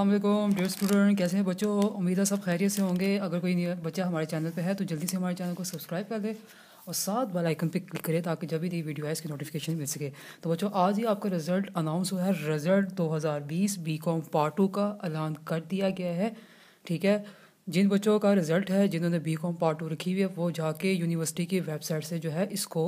अल्लाम dear student कैसे हैं बच्चों उम्मीद है सब खैरियत से होंगे अगर कोई बच्चा हमारे चैनल पे है तो जल्दी से हमारे चैनल को सब्सक्राइब कर दे और साथ बेल आइकन पे क्लिक करें ताकि जब भी नई वीडियो आए इसकी नोटिफिकेशन मिल सके तो बच्चों आज ही आपका रिजल्ट अनाउंस हुआ है रिजल्ट 2020 बीकॉम पार्ट टू का ऐलान कर दिया गया है ठीक है जिन बच्चों का रिज़ल्ट है जिन्होंने बी कॉम पार्ट टू रखी हुई है वो जाके यूनिवर्सिटी की वेबसाइट से जो है इसको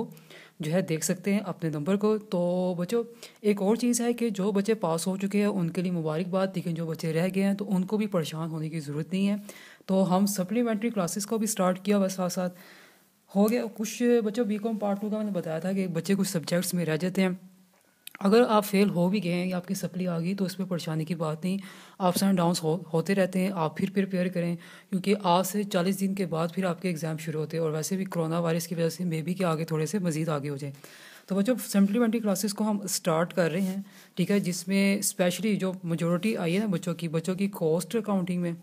जो है देख सकते हैं अपने नंबर को तो बच्चों एक और चीज़ है कि जो बच्चे पास हो चुके हैं उनके लिए मुबारकबाद लेकिन जो बच्चे रह गए हैं तो उनको भी परेशान होने की ज़रूरत नहीं है तो हम सप्लीमेंट्री क्लासेस को भी स्टार्ट किया हुआ साथ साथ हो गया कुछ बच्चों बी कॉम पार्ट टू का मैंने बताया था कि बच्चे कुछ सब्जेक्ट्स में रह जाते हैं अगर आप फेल हो भी गए हैं या आपकी सप्ली आ गई तो उसमें परेशानी की बात नहीं अप्स एंड डाउंस हो, होते रहते हैं आप फिर प्रिपेयर करें क्योंकि आज से चालीस दिन के बाद फिर आपके एग्ज़ाम शुरू होते हैं और वैसे भी कोरोना वायरस की वजह से मे बी के आगे थोड़े से मज़ीद आगे हो जाए तो बच्चों सप्लीमेंट्री क्लासेस को हम स्टार्ट कर रहे हैं ठीक है जिसमें स्पेशली जो मेजोरिटी आई है ना बच्चों की बच्चों की कॉस्ट अकाउंटिंग में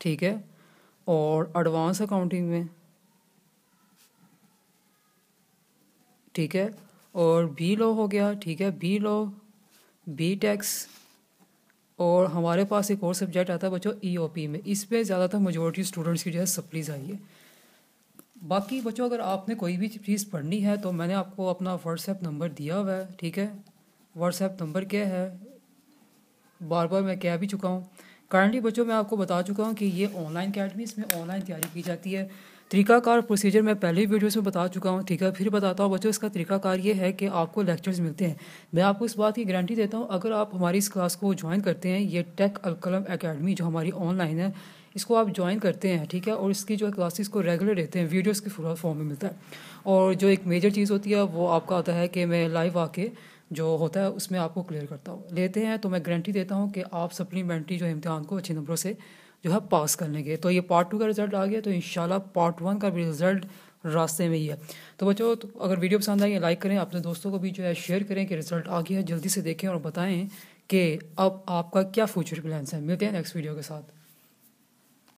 ठीक है और एडवांस अकाउंटिंग में ठीक है और बी लो हो गया ठीक है बी लो बी टैक्स और हमारे पास एक और सब्जेक्ट आता है बच्चों ई ओ पी में पर ज़्यादातर मेजोरिटी स्टूडेंट्स की जो है सप्लीज आई है बाकी बच्चों अगर आपने कोई भी चीज़ पढ़नी है तो मैंने आपको अपना व्हाट्सएप नंबर दिया हुआ है ठीक है व्हाट्सएप नंबर क्या है बार बार मैं कह भी चुका हूँ करंटली बच्चों मैं आपको बता चुका हूँ कि ये ऑनलाइन अकेडमी इसमें ऑनलाइन तैयारी की जाती है तरीकाकार प्रोसीजर मैं पहले वीडियोस में बता चुका हूँ ठीक है फिर बताता हूँ बच्चों इसका तरीकाकार ये है कि आपको लेक्चर्स मिलते हैं मैं आपको इस बात की गारंटी देता हूँ अगर आप हमारी इस क्लास को ज्वाइन करते हैं ये टेक अलकलम अकेडमी जो हमारी ऑनलाइन है इसको आप ज्वाइन करते हैं ठीक है और इसकी जो है क्लासेस को रेगुलर रहते हैं वीडियोस के फॉर्म में मिलता है और जो एक मेजर चीज़ होती है वो आपका आता है कि मैं लाइव आके जो होता है उसमें आपको क्लियर करता हूँ लेते हैं तो मैं गारंटी देता हूँ कि आप सप्लीमेंट्री जो इम्तहान को अच्छे नंबरों से जो है पास कर लेंगे तो ये पार्ट टू का रिजल्ट आ गया तो इन पार्ट वन का भी रिजल्ट रास्ते में ही है तो बच्चों तो अगर वीडियो पसंद आई लाइक करें अपने दोस्तों को भी जो है शेयर करें कि रिजल्ट आ गया जल्दी से देखें और बताएं कि अब आपका क्या फ्यूचर प्लान्स है मिलते हैं नेक्स्ट वीडियो के साथ